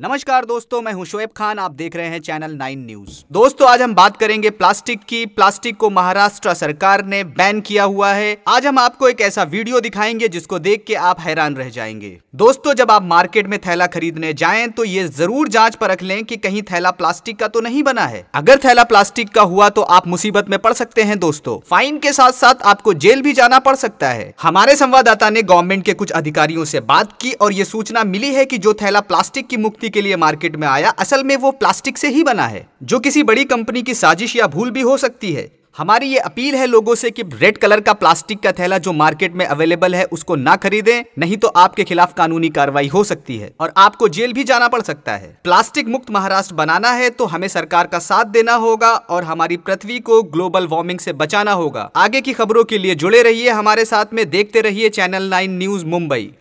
नमस्कार दोस्तों मैं हूं शोएब खान आप देख रहे हैं चैनल नाइन न्यूज दोस्तों आज हम बात करेंगे प्लास्टिक की प्लास्टिक को महाराष्ट्र सरकार ने बैन किया हुआ है आज हम आपको एक ऐसा वीडियो दिखाएंगे जिसको देख के आप हैरान रह जाएंगे दोस्तों जब आप मार्केट में थैला खरीदने जाए तो ये जरूर जाँच पर रख लें की कहीं थैला प्लास्टिक का तो नहीं बना है अगर थैला प्लास्टिक का हुआ तो आप मुसीबत में पड़ सकते हैं दोस्तों फाइन के साथ साथ आपको जेल भी जाना पड़ सकता है हमारे संवाददाता ने गवर्नमेंट के कुछ अधिकारियों से बात की और ये सूचना मिली है की जो थैला प्लास्टिक की मुक्ति बिक्री के लिए मार्केट में आया असल में वो प्लास्टिक से ही बना है जो किसी बड़ी कंपनी की साजिश या भूल भी हो सकती है हमारी ये अपील है लोगों से कि रेड कलर का प्लास्टिक का थैला जो मार्केट में अवेलेबल है उसको ना खरीदें नहीं तो आपके खिलाफ कानूनी कार्रवाई हो सकती है और आपको जेल भी जाना पड़ सकता है प्लास्टिक मुक्त महाराष्ट्र बनाना है तो हमें सरकार का साथ देना होगा और हमारी पृथ्वी को ग्लोबल वार्मिंग से बचाना होगा आगे की खबरों के लिए जुड़े रहिए हमारे साथ में देखते रहिए चैनल नाइन न्यूज मुंबई